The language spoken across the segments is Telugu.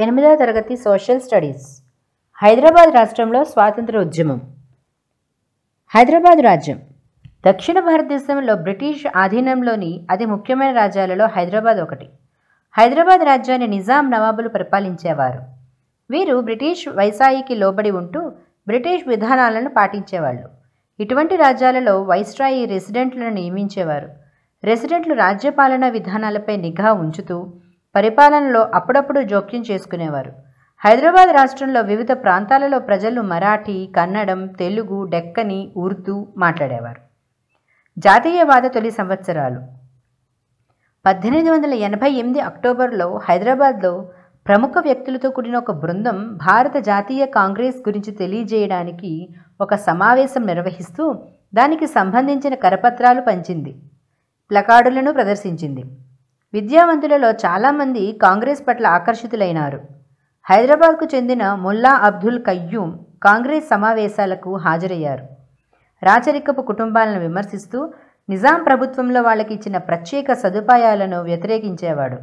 ఎనిమిదవ తరగతి సోషల్ స్టడీస్ హైదరాబాద్ రాష్ట్రంలో స్వాతంత్ర ఉద్యమం హైదరాబాద్ రాజ్యం దక్షిణ భారతదేశంలో బ్రిటిష్ ఆధీనంలోని అతి ముఖ్యమైన రాజ్యాలలో హైదరాబాద్ ఒకటి హైదరాబాద్ రాజ్యాన్ని నిజాం నవాబులు పరిపాలించేవారు వీరు బ్రిటిష్ వైసాయికి లోబడి ఉంటూ బ్రిటిష్ విధానాలను పాటించేవాళ్ళు ఇటువంటి రాజ్యాలలో వైస్రాయి రెసిడెంట్లను నియమించేవారు రెసిడెంట్లు రాజ్యపాలనా విధానాలపై నిఘా ఉంచుతూ పరిపాలనలో అప్పుడప్పుడు జోక్యం చేసుకునేవారు హైదరాబాద్ రాష్ట్రంలో వివిధ ప్రాంతాలలో ప్రజలు మరాఠీ కన్నడం తెలుగు డెక్కని ఉర్దూ మాట్లాడేవారు జాతీయవాద తొలి సంవత్సరాలు పద్దెనిమిది వందల ఎనభై ఎనిమిది అక్టోబర్లో హైదరాబాద్లో ప్రముఖ వ్యక్తులతో కూడిన ఒక బృందం భారత జాతీయ కాంగ్రెస్ గురించి తెలియజేయడానికి ఒక సమావేశం నిర్వహిస్తూ దానికి సంబంధించిన కరపత్రాలు పంచింది ప్లకార్డులను ప్రదర్శించింది విద్యావంతులలో చాలామంది కాంగ్రెస్ పట్ల ఆకర్షితులైనారు హైదరాబాద్కు చెందిన ముల్లా అబ్దుల్ కయ్యూం కాంగ్రెస్ సమావేశాలకు హాజరయ్యారు రాచరికపు కుటుంబాలను విమర్శిస్తూ నిజాం ప్రభుత్వంలో వాళ్ళకి ఇచ్చిన ప్రత్యేక సదుపాయాలను వ్యతిరేకించేవాడు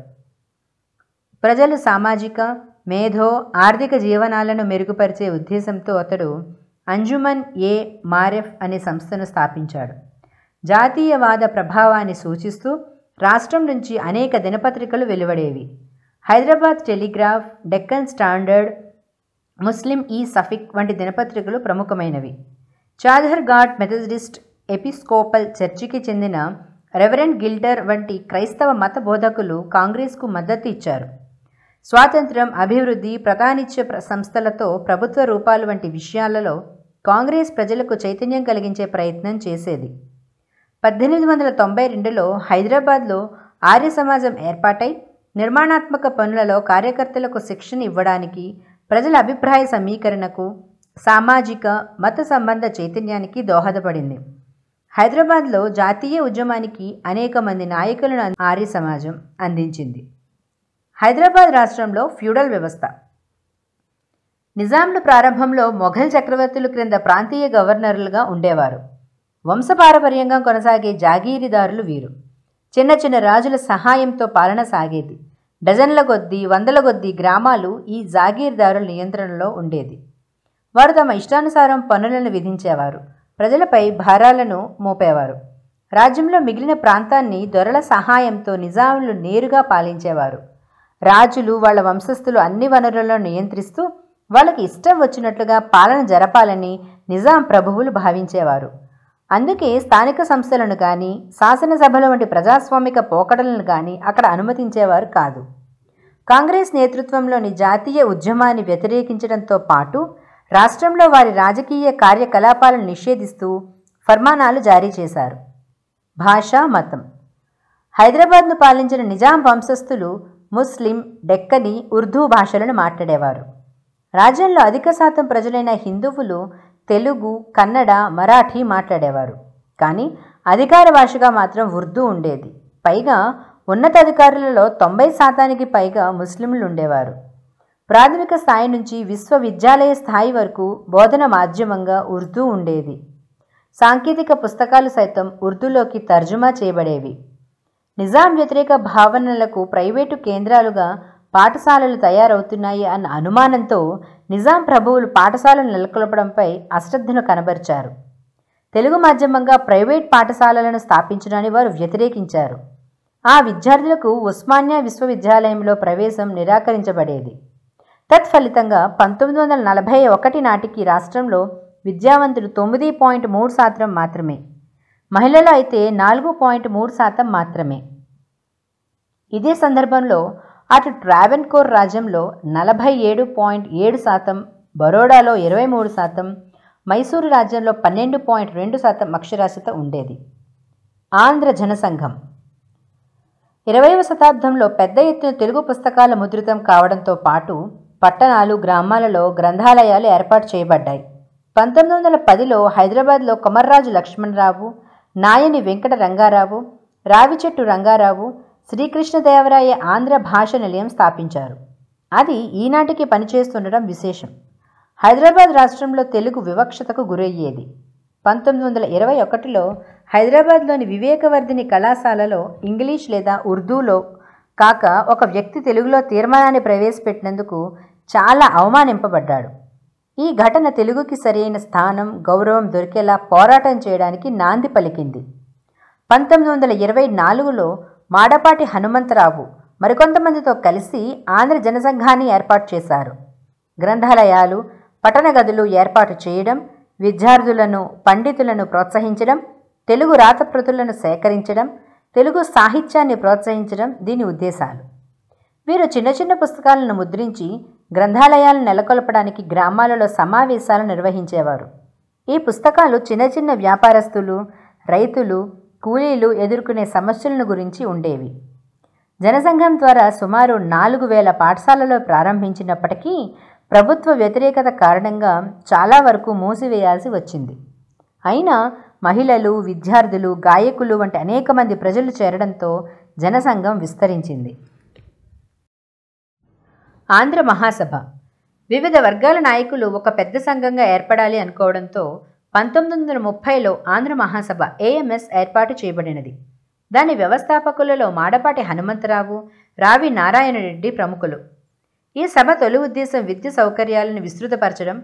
ప్రజలు సామాజిక మేధో ఆర్థిక జీవనాలను మెరుగుపరిచే ఉద్దేశంతో అతడు అంజుమన్ ఏ మారెఫ్ అనే సంస్థను స్థాపించాడు జాతీయవాద ప్రభావాన్ని సూచిస్తూ రాష్ట్రం నుంచి అనేక దినపత్రికలు వెలువడేవి హైదరాబాద్ టెలిగ్రాఫ్ డెక్కన్ స్టాండర్డ్ ముస్లిం ఈ సఫిక్ వంటి దినపత్రికలు ప్రముఖమైనవి చాదర్ ఘాట్ మెథడిస్ట్ ఎపిస్కోపల్ చర్చికి చెందిన రెవరెండ్ గిల్డర్ వంటి క్రైస్తవ మత బోధకులు కాంగ్రెస్కు మద్దతు ఇచ్చారు స్వాతంత్ర్యం అభివృద్ధి ప్రధానిత్య సంస్థలతో ప్రభుత్వ రూపాలు వంటి విషయాలలో కాంగ్రెస్ ప్రజలకు చైతన్యం కలిగించే ప్రయత్నం చేసేది పద్దెనిమిది వందల తొంభై రెండులో హైదరాబాద్లో ఆర్య సమాజం ఏర్పాటై నిర్మాణాత్మక పనులలో కార్యకర్తలకు శిక్షణ ఇవ్వడానికి ప్రజల అభిప్రాయ సమీకరణకు సామాజిక మత సంబంధ చైతన్యానికి దోహదపడింది హైదరాబాద్లో జాతీయ ఉద్యమానికి అనేక మంది నాయకులను ఆర్య సమాజం అందించింది హైదరాబాద్ రాష్ట్రంలో ఫ్యూడల్ వ్యవస్థ నిజాంలు ప్రారంభంలో మొఘల్ చక్రవర్తులు క్రింద ప్రాంతీయ గవర్నర్లుగా ఉండేవారు వంశపారపర్యంగా కొనసాగే జాగీరిదారులు వీరు చిన్న చిన్న రాజుల సహాయంతో పాలన సాగేది డజన్ల కొద్దీ వందల కొద్దీ గ్రామాలు ఈ జాగీర్దారుల నియంత్రణలో ఉండేది వారు తమ ఇష్టానుసారం పనులను విధించేవారు ప్రజలపై భారాలను మోపేవారు రాజ్యంలో మిగిలిన ప్రాంతాన్ని దొరల సహాయంతో నిజాములు నేరుగా పాలించేవారు రాజులు వాళ్ళ వంశస్థులు అన్ని వనరులను నియంత్రిస్తూ వాళ్ళకి ఇష్టం వచ్చినట్లుగా పాలన జరపాలని నిజాం ప్రభువులు భావించేవారు అందుకే స్థానిక సంస్థలను కానీ శాసనసభలు వంటి ప్రజాస్వామిక పోకడలను కానీ అక్కడ అనుమతించేవారు కాదు కాంగ్రెస్ నేతృత్వంలోని జాతీయ ఉద్యమాన్ని వ్యతిరేకించడంతో పాటు రాష్ట్రంలో వారి రాజకీయ కార్యకలాపాలను నిషేధిస్తూ ఫర్మానాలు జారీ చేశారు భాష మతం హైదరాబాద్ను పాలించిన నిజాం వంశస్థులు ముస్లిం డెక్కని ఉర్దూ భాషలను మాట్లాడేవారు రాజ్యంలో అధిక శాతం ప్రజలైన హిందువులు తెలుగు కన్నడ మరాఠీ మాట్లాడేవారు కానీ అధికార భాషగా మాత్రం ఉర్దూ ఉండేది పైగా ఉన్నతాధికారులలో తొంభై శాతానికి పైగా ముస్లింలు ఉండేవారు ప్రాథమిక స్థాయి నుంచి విశ్వవిద్యాలయ స్థాయి వరకు బోధన మాధ్యమంగా ఉర్దూ ఉండేది సాంకేతిక పుస్తకాలు సైతం ఉర్దూలోకి తర్జుమా చేయబడేవి నిజాం వ్యతిరేక భావనలకు ప్రైవేటు కేంద్రాలుగా పాఠశాలలు తయారవుతున్నాయి అన్న అనుమానంతో నిజాం ప్రభువులు పాఠశాలను నెలకొల్పడంపై అశ్రద్ధను కనబరిచారు తెలుగు మాధ్యమంగా ప్రైవేట్ పాఠశాలలను స్థాపించడాన్ని వారు వ్యతిరేకించారు ఆ విద్యార్థులకు ఉస్మానియా విశ్వవిద్యాలయంలో ప్రవేశం నిరాకరించబడేది తత్ఫలితంగా పంతొమ్మిది వందల నలభై ఒకటి నాటికి రాష్ట్రంలో విద్యావంతులు తొమ్మిది పాయింట్ మూడు శాతం మాత్రమే మహిళలు అయితే నాలుగు పాయింట్ మూడు శాతం మాత్రమే ఇదే సందర్భంలో అటు ట్రావెన్కోర్ రాజ్యంలో నలభై ఏడు పాయింట్ ఏడు శాతం బరోడాలో ఇరవై మూడు శాతం మైసూరు రాజ్యంలో పన్నెండు పాయింట్ రెండు శాతం అక్షరాస్యత ఉండేది ఆంధ్ర జనసంఘం ఇరవైవ శతాబ్దంలో పెద్ద ఎత్తున తెలుగు పుస్తకాల ముద్రితం కావడంతో పాటు పట్టణాలు గ్రామాలలో గ్రంథాలయాలు ఏర్పాటు చేయబడ్డాయి పంతొమ్మిది వందల పదిలో హైదరాబాద్లో కొమర్రాజు లక్ష్మణరావు నాయని వెంకట రంగారావు రావిచెట్టు రంగారావు శ్రీకృష్ణదేవరాయ ఆంధ్ర భాష నిలయం స్థాపించారు అది ఈనాటికి పనిచేస్తుండడం విశేషం హైదరాబాద్ రాష్ట్రంలో తెలుగు వివక్షతకు గురయ్యేది పంతొమ్మిది వందల ఇరవై ఒకటిలో హైదరాబాద్లోని వివేకవర్ధిని కళాశాలలో ఇంగ్లీష్ లేదా ఉర్దూలో కాక ఒక వ్యక్తి తెలుగులో తీర్మానాన్ని ప్రవేశపెట్టినందుకు చాలా అవమానింపబడ్డాడు ఈ ఘటన తెలుగుకి సరైన స్థానం గౌరవం దొరికేలా పోరాటం చేయడానికి నాంది పలికింది పంతొమ్మిది వందల ఇరవై నాలుగులో మాడపాటి హనుమంతరావు మరికొంతమందితో కలిసి ఆంధ్ర జనసంఘాన్ని ఏర్పాటు చేశారు గ్రంథాలయాలు పఠన గదులు ఏర్పాటు చేయడం విద్యార్థులను పండితులను ప్రోత్సహించడం తెలుగు రాతప్రతులను సేకరించడం తెలుగు సాహిత్యాన్ని ప్రోత్సహించడం దీని ఉద్దేశాలు వీరు చిన్న చిన్న పుస్తకాలను ముద్రించి గ్రంథాలయాలను నెలకొల్పడానికి గ్రామాలలో సమావేశాలు నిర్వహించేవారు ఈ పుస్తకాలు చిన్న చిన్న వ్యాపారస్తులు రైతులు కూలీలు ఎదుర్కొనే సమస్యలను గురించి ఉండేవి జనసంఘం ద్వారా సుమారు నాలుగు వేల పాఠశాలలో ప్రారంభించినప్పటికీ ప్రభుత్వ వ్యతిరేకత కారణంగా చాలా వరకు మూసివేయాల్సి వచ్చింది అయినా మహిళలు విద్యార్థులు గాయకులు వంటి అనేక మంది ప్రజలు చేరడంతో జనసంఘం విస్తరించింది ఆంధ్ర మహాసభ వివిధ వర్గాల నాయకులు ఒక పెద్ద సంఘంగా ఏర్పడాలి అనుకోవడంతో పంతొమ్మిది వందల ముప్పైలో ఆంధ్ర మహాసభ ఏఎంఎస్ ఏర్పాటు చేయబడినది దాని వ్యవస్థాపకులలో మాడపాటి హనుమంతరావు రావి నారాయణరెడ్డి ప్రముఖులు ఈ సభ తొలి ఉద్దేశం విద్య సౌకర్యాలను విస్తృతపరచడం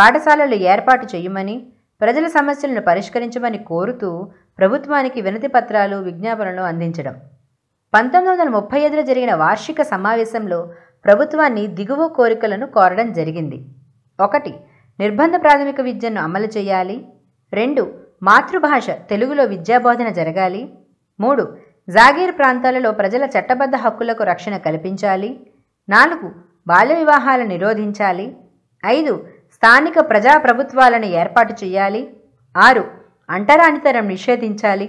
పాఠశాలలు ఏర్పాటు చేయమని ప్రజల సమస్యలను పరిష్కరించమని కోరుతూ ప్రభుత్వానికి వినతి పత్రాలు విజ్ఞాపనలు అందించడం పంతొమ్మిది వందల ముప్పై ఐదులో జరిగిన వార్షిక సమావేశంలో ప్రభుత్వాన్ని దిగువ కోరికలను కోరడం జరిగింది ఒకటి నిర్బంధ ప్రాథమిక విద్యను అమలు చేయాలి రెండు మాతృభాష తెలుగులో విద్యాబోధన జరగాలి మూడు జాగీర్ ప్రాంతాలలో ప్రజల చట్టబద్ధ హక్కులకు రక్షణ కల్పించాలి నాలుగు బాల్య వివాహాలు నిరోధించాలి ఐదు స్థానిక ప్రజాప్రభుత్వాలను ఏర్పాటు చేయాలి ఆరు అంటరానితరం నిషేధించాలి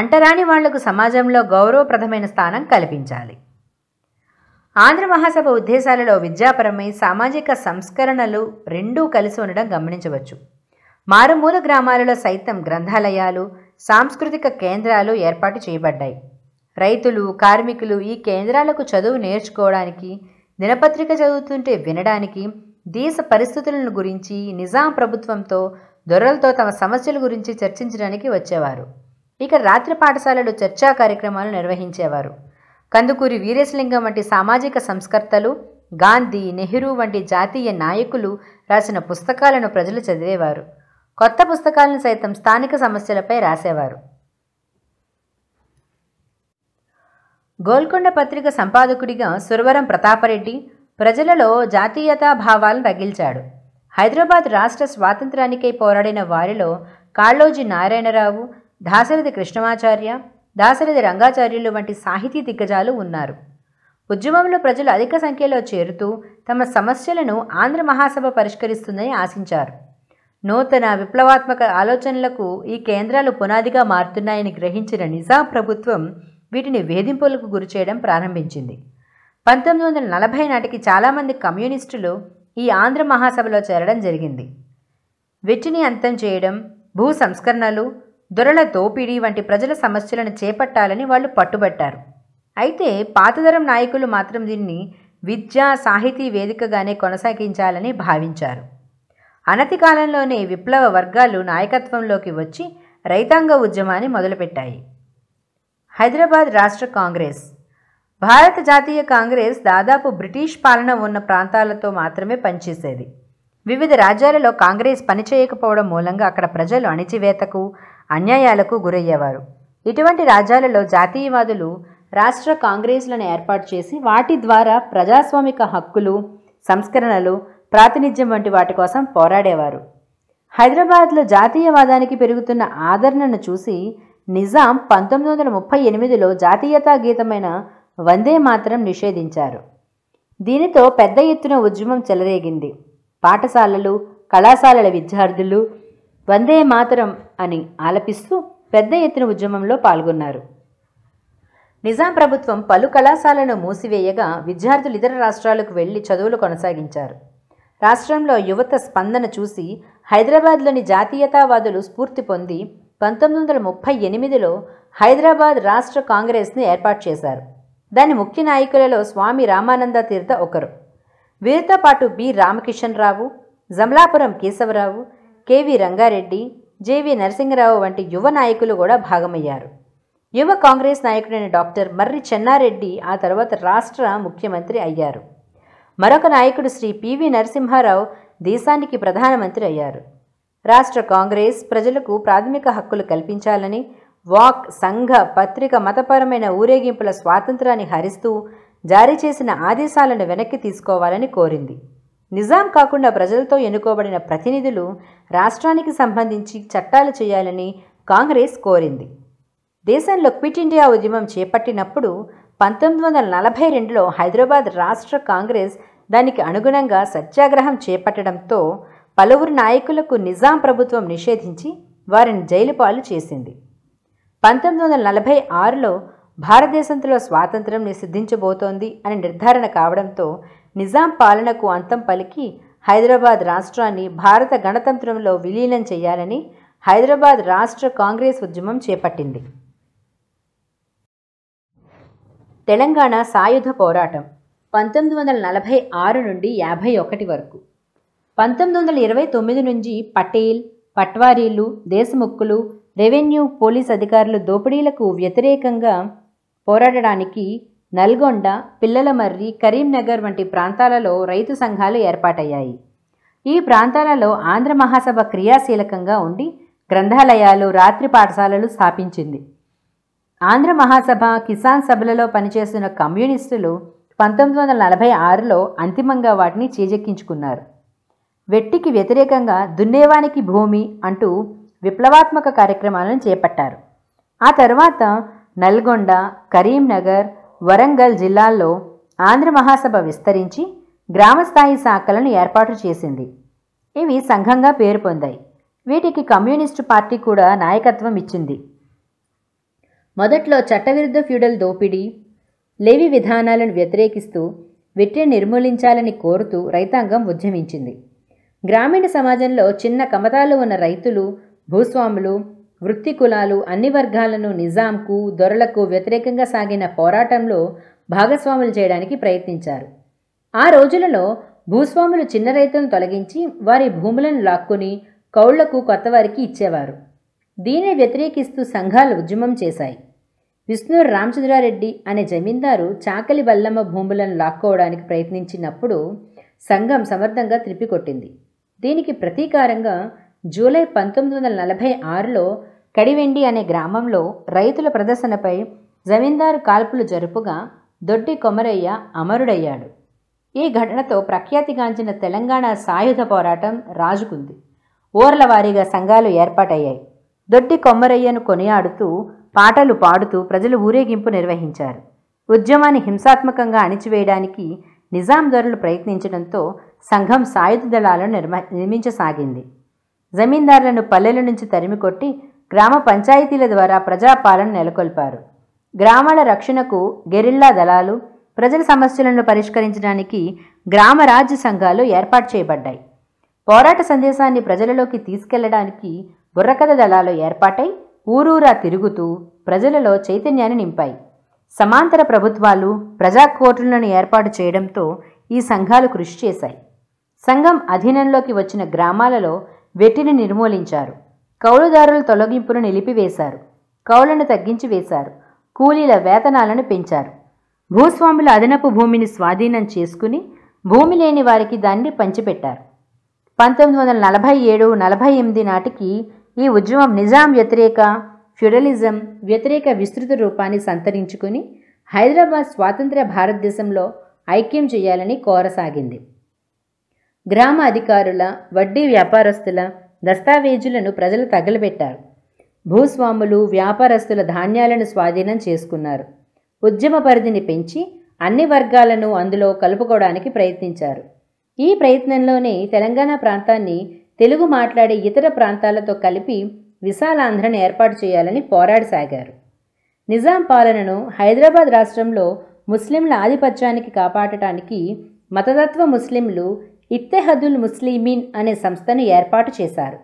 అంటరాని వాళ్లకు సమాజంలో గౌరవప్రదమైన స్థానం కల్పించాలి ఆంధ్ర మహాసభ ఉద్దేశాలలో విద్యాపరమై సామాజిక సంస్కరణలు రెండూ కలిసి ఉండడం గమనించవచ్చు మారుమూల గ్రామాలలో సైతం గ్రంథాలయాలు సాంస్కృతిక కేంద్రాలు ఏర్పాటు చేయబడ్డాయి రైతులు కార్మికులు ఈ కేంద్రాలకు చదువు నేర్చుకోవడానికి దినపత్రిక చదువుతుంటే వినడానికి దేశ పరిస్థితులను గురించి నిజాం ప్రభుత్వంతో దొరలతో తమ సమస్యల గురించి చర్చించడానికి వచ్చేవారు ఇక రాత్రి పాఠశాలలు చర్చా కార్యక్రమాలు నిర్వహించేవారు కందుకూరి వీరేశలింగం వంటి సామాజిక సంస్కర్తలు గాంధీ నెహ్రూ వంటి జాతీయ నాయకులు రాసిన పుస్తకాలను ప్రజలు చదివేవారు కొత్త పుస్తకాలను సైతం స్థానిక సమస్యలపై రాసేవారు గోల్కొండ పత్రిక సంపాదకుడిగా సురవరం ప్రతాపరెడ్డి ప్రజలలో జాతీయతా భావాలను రగిల్చాడు హైదరాబాద్ రాష్ట్ర స్వాతంత్రానికై పోరాడిన వారిలో కాళ్ళోజీ నారాయణరావు దాశరథి కృష్ణమాచార్య దాశరథి రంగాచార్యులు వంటి సాహితీ దిగ్గజాలు ఉన్నారు ఉద్యమంలో ప్రజలు అధిక సంఖ్యలో చేరుతూ తమ సమస్యలను ఆంధ్ర మహాసభ పరిష్కరిస్తుందని ఆశించారు నూతన విప్లవాత్మక ఆలోచనలకు ఈ కేంద్రాలు పునాదిగా మారుతున్నాయని గ్రహించిన నిజాం ప్రభుత్వం వీటిని వేధింపులకు గురిచేయడం ప్రారంభించింది పంతొమ్మిది వందల నలభై నాటికి చాలామంది కమ్యూనిస్టులు ఈ ఆంధ్ర మహాసభలో చేరడం జరిగింది వెట్టిని అంతం చేయడం భూ సంస్కరణలు దొరల దోపిడీ వంటి ప్రజల సమస్యలను చేపట్టాలని వాళ్ళు పట్టుబట్టారు అయితే పాతదరం నాయకులు మాత్రం దీన్ని విద్యా సాహితీ వేదికగానే కొనసాగించాలని భావించారు అనతి కాలంలోనే విప్లవ వర్గాలు నాయకత్వంలోకి వచ్చి రైతాంగ ఉద్యమాన్ని మొదలుపెట్టాయి హైదరాబాద్ రాష్ట్ర కాంగ్రెస్ భారత జాతీయ కాంగ్రెస్ దాదాపు బ్రిటిష్ పాలన ఉన్న ప్రాంతాలతో మాత్రమే పనిచేసేది వివిధ రాజ్యాలలో కాంగ్రెస్ పనిచేయకపోవడం మూలంగా అక్కడ ప్రజలు అణిచివేతకు అన్యాయాలకు గురయ్యేవారు ఇటువంటి రాజ్యాలలో జాతీయవాదులు రాష్ట్ర కాంగ్రెస్లను ఏర్పాటు చేసి వాటి ద్వారా ప్రజాస్వామిక హక్కులు సంస్కరణలు ప్రాతినిధ్యం వంటి వాటి కోసం పోరాడేవారు హైదరాబాద్లో జాతీయవాదానికి పెరుగుతున్న ఆదరణను చూసి నిజాం పంతొమ్మిది వందల ముప్పై ఎనిమిదిలో జాతీయతా గీతమైన వందే మాత్రం నిషేధించారు దీనితో పెద్ద ఎత్తున ఉద్యమం చెలరేగింది పాఠశాలలు కళాశాలల విద్యార్థులు వందే మాతరం అని ఆలపిస్తూ పెద్ద ఎత్తున ఉద్యమంలో పాల్గొన్నారు నిజాం ప్రభుత్వం పలు కళాశాలను మూసివేయగా విద్యార్థులు ఇతర రాష్ట్రాలకు వెళ్లి చదువులు కొనసాగించారు రాష్ట్రంలో యువత స్పందన చూసి హైదరాబాద్లోని జాతీయతావాదులు స్ఫూర్తి పొంది పంతొమ్మిది వందల ముప్పై ఎనిమిదిలో హైదరాబాద్ రాష్ట్ర కాంగ్రెస్ను ఏర్పాటు చేశారు దాని ముఖ్య నాయకులలో స్వామి రామానంద తీర్థ ఒకరు వీరితో పాటు B Ramakishan Rao Jamalapuram Keshava Rao KV Ranga Reddy JV Narasimha Rao వంటి యువ నాయకులు కూడా భాగమయ్యారు యువ కాంగ్రెస్ నాయకుడైన డాక్టర్ మర్రి చెన్నారెడ్డి ఆ తర్వాత రాష్ట్ర ముఖ్యమంత్రి అయ్యారు మరొక నాయకుడు శ్రీ పివి నరసింహారావు దేశానికి ప్రధానమంత్రి అయ్యారు రాష్ట్ర కాంగ్రెస్ ప్రజలకు ప్రాథమిక హక్కులు కల్పించాలని వాక్ సంఘ పత్రిక మతపరమైన ఊరేగింపుల స్వాతంత్రాన్ని హరిస్తూ జారీ చేసిన ఆదేశాలను వెనక్కి తీసుకోవాలని కోరింది నిజాం కాకుండా ప్రజలతో ఎన్నుకోబడిన ప్రతినిధులు రాష్ట్రానికి సంబంధించి చట్టాలు చేయాలని కాంగ్రెస్ కోరింది దేశంలో క్విట్ ఇండియా ఉద్యమం చేపట్టినప్పుడు పంతొమ్మిది వందల నలభై రెండులో హైదరాబాద్ రాష్ట్ర కాంగ్రెస్ దానికి అనుగుణంగా సత్యాగ్రహం చేపట్టడంతో పలువురు నాయకులకు నిజాం ప్రభుత్వం నిషేధించి వారిని జైలుపాలు చేసింది పంతొమ్మిది వందల నలభై ఆరులో భారతదేశంలో స్వాతంత్రం నిషిద్ధించబోతోంది అని నిర్ధారణ కావడంతో నిజాం పాలనకు అంతం పలికి హైదరాబాద్ రాష్ట్రాన్ని భారత గణతంత్రంలో విలీనం చేయాలని హైదరాబాద్ రాష్ట్ర కాంగ్రెస్ ఉద్యమం చేపట్టింది తెలంగాణ సాయుధ పోరాటం పంతొమ్మిది వందల నలభై ఆరు నుండి యాభై ఒకటి వరకు పంతొమ్మిది వందల ఇరవై తొమ్మిది నుంచి పటేల్ పట్వారీలు దేశముక్కులు రెవెన్యూ పోలీస్ అధికారులు దోపిడీలకు వ్యతిరేకంగా పోరాడడానికి నల్గొండ పిల్లలమర్రి కరీంనగర్ వంటి ప్రాంతాలలో రైతు సంఘాలు ఏర్పాటయ్యాయి ఈ ప్రాంతాలలో ఆంధ్ర మహాసభ క్రియాశీలకంగా ఉండి గ్రంథాలయాలు రాత్రి పాఠశాలలు స్థాపించింది ఆంధ్ర మహాసభ కిసాన్ సభలలో పనిచేస్తున్న కమ్యూనిస్టులు పంతొమ్మిది వందల నలభై ఆరులో అంతిమంగా వాటిని చేజెక్కించుకున్నారు వెట్టికి వ్యతిరేకంగా దున్నేవానికి భూమి అంటూ విప్లవాత్మక కార్యక్రమాలను చేపట్టారు ఆ తర్వాత నల్గొండ కరీంనగర్ వరంగల్ జిల్లాల్లో ఆంధ్ర మహాసభ విస్తరించి గ్రామస్థాయి శాఖలను ఏర్పాటు చేసింది ఇవి సంఘంగా పేరు పొందాయి వీటికి కమ్యూనిస్టు పార్టీ కూడా నాయకత్వం ఇచ్చింది మొదట్లో చట్టవిరుద్ధ ఫ్యూడల్ దోపిడీ లేవి విధానాలను వ్యతిరేకిస్తూ వెట్టి నిర్మూలించాలని కోరుతూ రైతాంగం ఉద్యమించింది గ్రామీణ సమాజంలో చిన్న కమతాలు ఉన్న రైతులు భూస్వాములు వృత్తి కులాలు అన్ని వర్గాలను నిజాంకు దొరలకు వ్యతిరేకంగా సాగిన పోరాటంలో భాగస్వాములు చేయడానికి ప్రయత్నించారు ఆ రోజులలో భూస్వాములు చిన్న రైతులను తొలగించి వారి భూములను లాక్కుని కౌళ్లకు కొత్తవారికి ఇచ్చేవారు దీనిని వ్యతిరేకిస్తూ సంఘాలు ఉద్యమం చేశాయి విష్ణు రామచంద్రారెడ్డి అనే జమీందారు చాకలి బల్లమ్మ భూములను లాక్కోవడానికి ప్రయత్నించినప్పుడు సంఘం సమర్థంగా త్రిప్పికొట్టింది దీనికి ప్రతీకారంగా జూలై పంతొమ్మిది వందల నలభై ఆరులో కడివెండి అనే గ్రామంలో రైతుల ప్రదర్శనపై జమీందారు కాల్పులు జరుపుగా దొడ్డి కొమరయ్య అమరుడయ్యాడు ఈ ఘటనతో ప్రఖ్యాతిగాంచిన తెలంగాణ సాయుధ పోరాటం రాజుకుంది ఊర్ల వారీగా సంఘాలు ఏర్పాటయ్యాయి దొడ్డి కొమ్మరయ్యను కొనియాడుతూ పాటలు పాడుతూ ప్రజలు ఊరేగింపు నిర్వహించారు ఉద్యమాన్ని హింసాత్మకంగా అణిచివేయడానికి నిజాం దొరలు ప్రయత్నించడంతో సంఘం సాయుధ దళాలను నిర్మ నిర్మించసాగింది జమీందారులను పల్లెల నుంచి తరిమికొట్టి గ్రామ పంచాయతీల ద్వారా ప్రజాపాలన నెలకొల్పారు గ్రామాల రక్షణకు గెరిల్లా దళాలు ప్రజల సమస్యలను పరిష్కరించడానికి గ్రామ రాజ్య సంఘాలు ఏర్పాటు చేయబడ్డాయి పోరాట సందేశాన్ని ప్రజలలోకి తీసుకెళ్లడానికి బుర్రకథ దళాలు ఏర్పాటై ఊరూరా తిరుగుతూ ప్రజలలో చైతన్యాన్ని నింపాయి సమాంతర ప్రభుత్వాలు ప్రజా కోర్టులను ఏర్పాటు చేయడంతో ఈ సంఘాలు కృషి చేశాయి సంఘం అధీనంలోకి వచ్చిన గ్రామాలలో వెట్టిని నిర్మూలించారు కౌలుదారుల తొలగింపును నిలిపివేశారు కౌలను తగ్గించి వేశారు కూలీల వేతనాలను పెంచారు భూస్వాముల అదనపు భూమిని స్వాధీనం చేసుకుని భూమి లేని వారికి దాన్ని పంచిపెట్టారు పంతొమ్మిది వందల నలభై ఏడు నలభై ఎనిమిది నాటికి ఈ ఉద్యమం నిజాం వ్యతిరేక ఫ్యుడలిజం వ్యతిరేక విస్తృత రూపాన్ని సంతరించుకుని హైదరాబాద్ స్వాతంత్ర భారతదేశంలో ఐక్యం చేయాలని కోరసాగింది గ్రామ అధికారుల వడ్డీ వ్యాపారస్తుల దస్తావేజులను ప్రజలు తగలబెట్టారు భూస్వాములు వ్యాపారస్తుల ధాన్యాలను స్వాధీనం చేసుకున్నారు ఉద్యమ పరిధిని పెంచి అన్ని వర్గాలను అందులో కలుపుకోవడానికి ప్రయత్నించారు ఈ ప్రయత్నంలోనే తెలంగాణ ప్రాంతాన్ని తెలుగు మాట్లాడే ఇతర ప్రాంతాలతో కలిపి విశాలాంధ్రను ఏర్పాటు చేయాలని పోరాడసాగారు నిజాం పాలనను హైదరాబాద్ రాష్ట్రంలో ముస్లింల ఆధిపత్యానికి కాపాడటానికి మతతత్వ ముస్లింలు ఇత్తెహదుల్ ముస్లిమీన్ అనే సంస్థను ఏర్పాటు చేశారు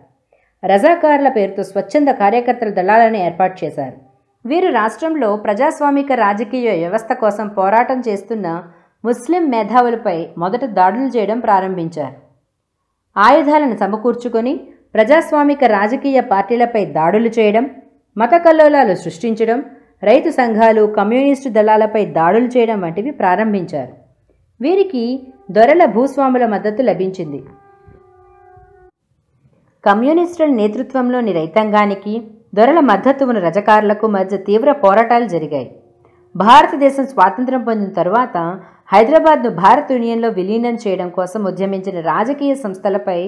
రజాకారుల పేరుతో స్వచ్ఛంద కార్యకర్తల దళాలను ఏర్పాటు చేశారు వీరు రాష్ట్రంలో ప్రజాస్వామిక రాజకీయ వ్యవస్థ కోసం పోరాటం చేస్తున్న ముస్లిం మేధావులపై మొదట దాడులు చేయడం ప్రారంభించారు ఆయుధాలను సమకూర్చుకొని ప్రజాస్వామిక రాజకీయ పార్టీలపై దాడులు చేయడం మత కల్లోలాలు సృష్టించడం రైతు సంఘాలు కమ్యూనిస్టు దళాలపై దాడులు చేయడం వంటివి ప్రారంభించారు వీరికి దొరల భూస్వాముల మద్దతు లభించింది కమ్యూనిస్టుల నేతృత్వంలోని రైతాంగానికి దొరల మద్దతు ఉన్న రజకారులకు మధ్య తీవ్ర పోరాటాలు జరిగాయి భారతదేశం స్వాతంత్రం పొందిన తరువాత హైదరాబాద్ను భారత్ యూనియన్లో విలీనం చేయడం కోసం ఉద్యమించిన రాజకీయ సంస్థలపై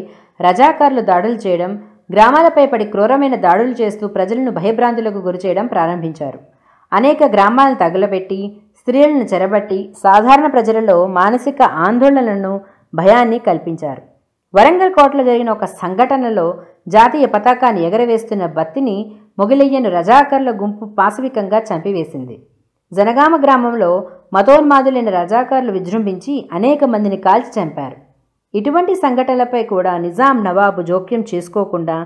రజాకారులు దాడులు చేయడం గ్రామాలపై పడి క్రూరమైన దాడులు చేస్తూ ప్రజలను భయభ్రాంతులకు గురిచేయడం ప్రారంభించారు అనేక గ్రామాలను తగలబెట్టి స్త్రీలను చెరబట్టి సాధారణ ప్రజలలో మానసిక ఆందోళనలను భయాన్ని కల్పించారు వరంగల్ కోటలో జరిగిన ఒక సంఘటనలో జాతీయ పతాకాన్ని ఎగరవేస్తున్న బత్తిని మొగిలయ్యను రజాకర్ల గుంపు పాశవికంగా చంపివేసింది జనగామ గ్రామంలో మతోన్మాదులైన రజాకారులు విజృంభించి అనేక మందిని కాల్చి చంపారు ఇటువంటి సంఘటనలపై కూడా నిజాం నవాబు జోక్యం చేసుకోకుండా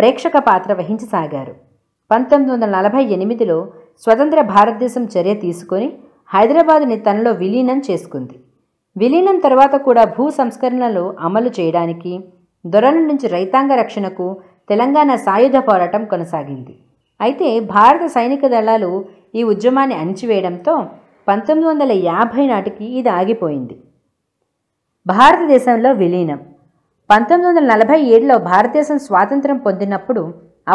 ప్రేక్షక పాత్ర వహించసాగారు పంతొమ్మిది వందల నలభై ఎనిమిదిలో స్వతంత్ర భారతదేశం చర్య తీసుకొని హైదరాబాదుని తనలో విలీనం చేసుకుంది విలీనం తర్వాత కూడా భూ సంస్కరణలు అమలు చేయడానికి దొరల నుంచి రైతాంగ రక్షణకు తెలంగాణ సాయుధ పోరాటం కొనసాగింది అయితే భారత సైనిక దళాలు ఈ ఉద్యమాన్ని అణిచివేయడంతో పంతొమ్మిది వందల యాభై నాటికి ఇది ఆగిపోయింది భారతదేశంలో విలీనం పంతొమ్మిది వందల నలభై ఏడులో భారతదేశం స్వాతంత్రం పొందినప్పుడు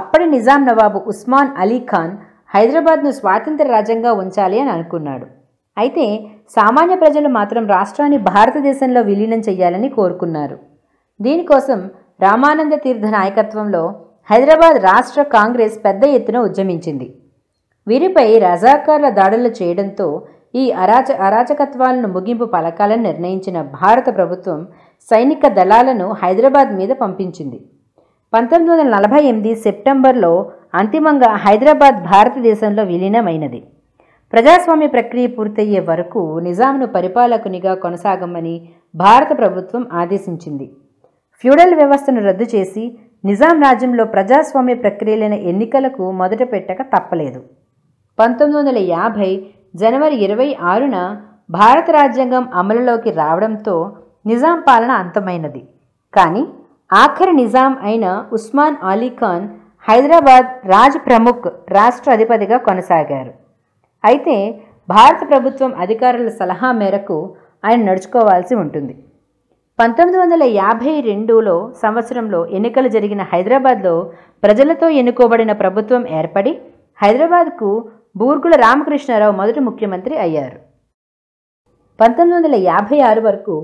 అప్పటి నిజాం నవాబు ఉస్మాన్ అలీ ఖాన్ హైదరాబాద్ను స్వాతంత్ర రాజ్యంగా ఉంచాలి అని అనుకున్నాడు అయితే సామాన్య ప్రజలు మాత్రం రాష్ట్రాన్ని భారతదేశంలో విలీనం చేయాలని కోరుకున్నారు దీనికోసం రామానంద తీర్థ నాయకత్వంలో హైదరాబాద్ రాష్ట్ర కాంగ్రెస్ పెద్ద ఎత్తున ఉద్యమించింది వీరిపై రజాకార్ల దాడులు చేయడంతో ఈ అరాచ అరాచకత్వాలను ముగింపు పలకాలను నిర్ణయించిన భారత ప్రభుత్వం సైనిక దళాలను హైదరాబాద్ మీద పంపించింది పంతొమ్మిది వందల నలభై ఎనిమిది సెప్టెంబర్లో అంతిమంగా హైదరాబాద్ భారతదేశంలో విలీనమైనది ప్రజాస్వామ్య ప్రక్రియ పూర్తయ్యే వరకు నిజాంను పరిపాలకునిగా కొనసాగమని భారత ప్రభుత్వం ఆదేశించింది ఫ్యూడల్ వ్యవస్థను రద్దు చేసి నిజాం రాజ్యంలో ప్రజాస్వామ్య ప్రక్రియలైన ఎన్నికలకు మొదట పెట్టక తప్పలేదు పంతొమ్మిది వందల యాభై జనవరి ఇరవై ఆరున భారత రాజ్యాంగం అమలులోకి రావడంతో నిజాం పాలన అంతమైనది కానీ ఆఖరి నిజాం అయిన ఉస్మాన్ అలీఖాన్ ఖాన్ హైదరాబాద్ రాజ్ ప్రముఖ్ రాష్ట్ర అధిపతిగా కొనసాగారు అయితే భారత ప్రభుత్వం అధికారుల సలహా మేరకు ఆయన నడుచుకోవాల్సి ఉంటుంది పంతొమ్మిది వందల యాభై రెండులో సంవత్సరంలో ఎన్నికలు జరిగిన హైదరాబాద్లో ప్రజలతో ఎన్నుకోబడిన ప్రభుత్వం ఏర్పడి హైదరాబాద్కు బూర్గుల రామకృష్ణారావు మొదటి ముఖ్యమంత్రి అయ్యారు పంతొమ్మిది వందల యాభై ఆరు వరకు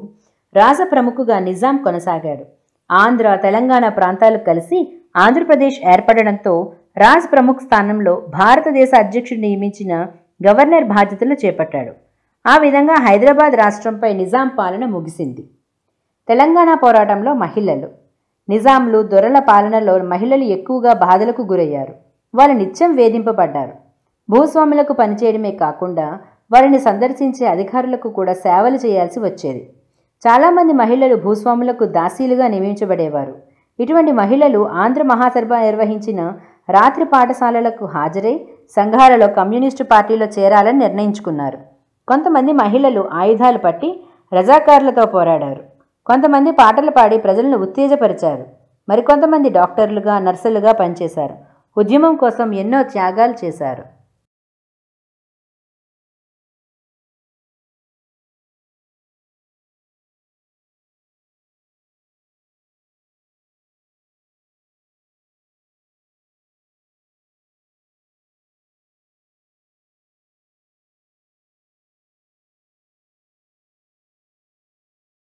రాజ ప్రముఖుగా నిజాం కొనసాగాడు ఆంధ్ర తెలంగాణ ప్రాంతాలు కలిసి ఆంధ్రప్రదేశ్ ఏర్పడడంతో రాజ్ ప్రముఖ్ స్థానంలో భారతదేశ అధ్యక్షుడు నియమించిన గవర్నర్ బాధ్యతలు చేపట్టాడు ఆ విధంగా హైదరాబాద్ రాష్ట్రంపై నిజాం పాలన ముగిసింది తెలంగాణ పోరాటంలో మహిళలు నిజాంలు దొరల పాలనలో మహిళలు ఎక్కువగా బాధలకు గురయ్యారు వాళ్ళు నిత్యం వేధింపబడ్డారు భూస్వాములకు పనిచేయడమే కాకుండా వారిని సందర్శించే అధికారులకు కూడా సేవలు చేయాల్సి వచ్చేది చాలామంది మహిళలు భూస్వాములకు దాసీలుగా నియమించబడేవారు ఇటువంటి మహిళలు ఆంధ్ర మహాసభ నిర్వహించిన రాత్రి పాఠశాలలకు హాజరై సంఘాలలో కమ్యూనిస్టు పార్టీలో చేరాలని నిర్ణయించుకున్నారు కొంతమంది మహిళలు ఆయుధాలు పట్టి రజాకారులతో పోరాడారు కొంతమంది పాటలు పాడి ప్రజలను ఉత్తేజపరిచారు మరికొంతమంది డాక్టర్లుగా నర్సులుగా పనిచేశారు ఉద్యమం కోసం ఎన్నో త్యాగాలు చేశారు